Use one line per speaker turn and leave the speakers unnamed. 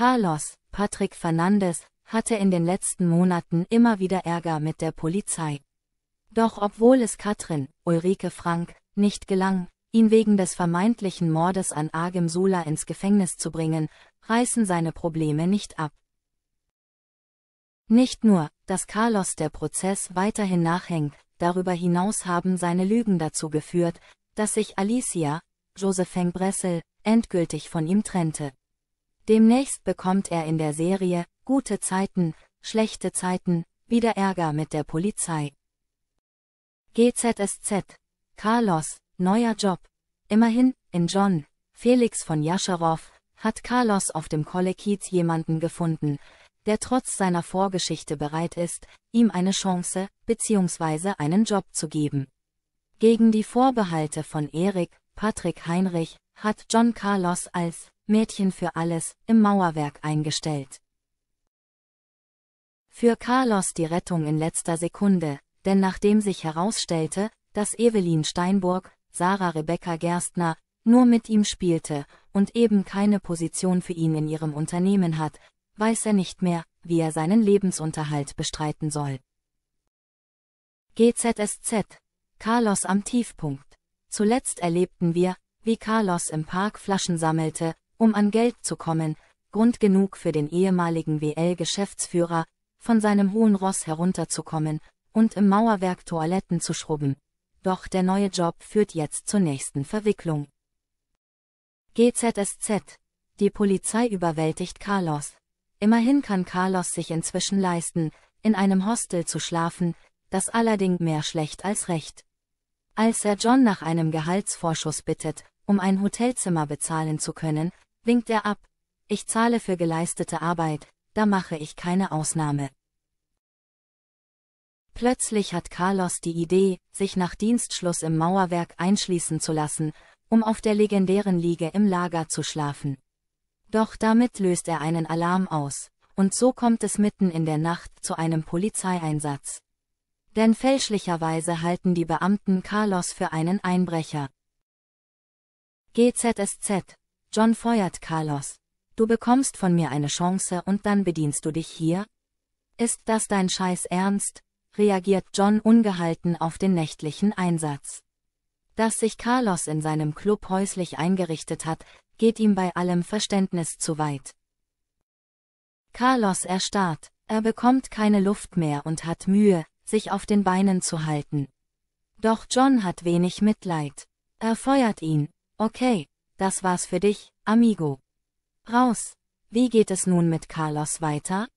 Carlos, Patrick Fernandes, hatte in den letzten Monaten immer wieder Ärger mit der Polizei. Doch obwohl es Katrin, Ulrike Frank, nicht gelang, ihn wegen des vermeintlichen Mordes an Agim Sula ins Gefängnis zu bringen, reißen seine Probleme nicht ab. Nicht nur, dass Carlos der Prozess weiterhin nachhängt, darüber hinaus haben seine Lügen dazu geführt, dass sich Alicia, Josephine Bressel, endgültig von ihm trennte. Demnächst bekommt er in der Serie Gute Zeiten, schlechte Zeiten wieder Ärger mit der Polizei. GZSZ. Carlos, neuer Job. Immerhin, in John, Felix von Jascherow, hat Carlos auf dem Kollekiz jemanden gefunden, der trotz seiner Vorgeschichte bereit ist, ihm eine Chance bzw. einen Job zu geben. Gegen die Vorbehalte von Erik, Patrick Heinrich, hat John Carlos als Mädchen für alles, im Mauerwerk eingestellt. Für Carlos die Rettung in letzter Sekunde, denn nachdem sich herausstellte, dass Evelyn Steinburg, Sarah Rebecca Gerstner, nur mit ihm spielte und eben keine Position für ihn in ihrem Unternehmen hat, weiß er nicht mehr, wie er seinen Lebensunterhalt bestreiten soll. GZSZ. Carlos am Tiefpunkt. Zuletzt erlebten wir, wie Carlos im Park Flaschen sammelte, um an Geld zu kommen, Grund genug für den ehemaligen WL-Geschäftsführer, von seinem hohen Ross herunterzukommen und im Mauerwerk Toiletten zu schrubben. Doch der neue Job führt jetzt zur nächsten Verwicklung. GZSZ. Die Polizei überwältigt Carlos. Immerhin kann Carlos sich inzwischen leisten, in einem Hostel zu schlafen, das allerdings mehr schlecht als recht. Als er John nach einem Gehaltsvorschuss bittet, um ein Hotelzimmer bezahlen zu können, winkt er ab. Ich zahle für geleistete Arbeit, da mache ich keine Ausnahme. Plötzlich hat Carlos die Idee, sich nach Dienstschluss im Mauerwerk einschließen zu lassen, um auf der legendären Liege im Lager zu schlafen. Doch damit löst er einen Alarm aus, und so kommt es mitten in der Nacht zu einem Polizeieinsatz. Denn fälschlicherweise halten die Beamten Carlos für einen Einbrecher. GZSZ John feuert Carlos. Du bekommst von mir eine Chance und dann bedienst du dich hier? Ist das dein Scheiß Ernst? reagiert John ungehalten auf den nächtlichen Einsatz. Dass sich Carlos in seinem Club häuslich eingerichtet hat, geht ihm bei allem Verständnis zu weit. Carlos erstarrt, er bekommt keine Luft mehr und hat Mühe, sich auf den Beinen zu halten. Doch John hat wenig Mitleid. Er feuert ihn. Okay, das war's für dich, Amigo. Raus! Wie geht es nun mit Carlos weiter?